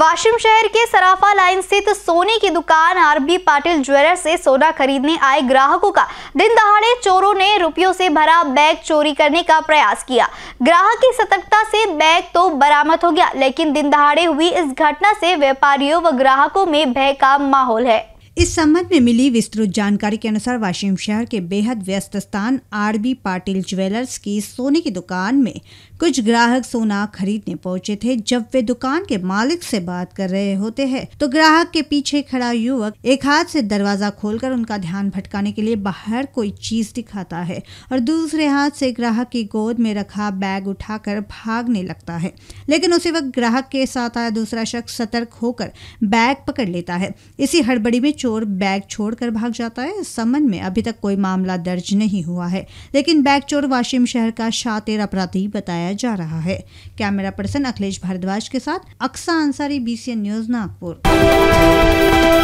वाशिम शहर के सराफा लाइन स्थित सोने की दुकान आरबी पाटिल ज्वेलर से सोना खरीदने आए ग्राहकों का दिन दहाड़े चोरों ने रुपयों से भरा बैग चोरी करने का प्रयास किया ग्राहक की सतर्कता से बैग तो बरामद हो गया लेकिन दिन दहाड़े हुई इस घटना से व्यापारियों व ग्राहकों में भय का माहौल है इस संबंध में मिली विस्तृत जानकारी के अनुसार वाशिम शहर के बेहद व्यस्त स्थान आरबी पाटिल ज्वेलर्स की सोने की दुकान में कुछ ग्राहक सोना खरीदने पहुंचे थे जब वे दुकान के मालिक से बात कर रहे होते हैं तो ग्राहक के पीछे खड़ा युवक एक हाथ से दरवाजा खोलकर उनका ध्यान भटकाने के लिए बाहर कोई चीज दिखाता है और दूसरे हाथ से ग्राहक की गोद में रखा बैग उठाकर भागने लगता है लेकिन उसी वक्त ग्राहक के साथ आया दूसरा शख्स सतर्क होकर बैग पकड़ लेता है इसी हड़बड़ी में चोर बैग छोड़कर भाग जाता है इस संबंध में अभी तक कोई मामला दर्ज नहीं हुआ है लेकिन बैग चोर वाशिम शहर का शातिर अपराधी बताया जा रहा है कैमरा पर्सन अखिलेश भारद्वाज के साथ अक्सा अंसारी बीसीएन न्यूज नागपुर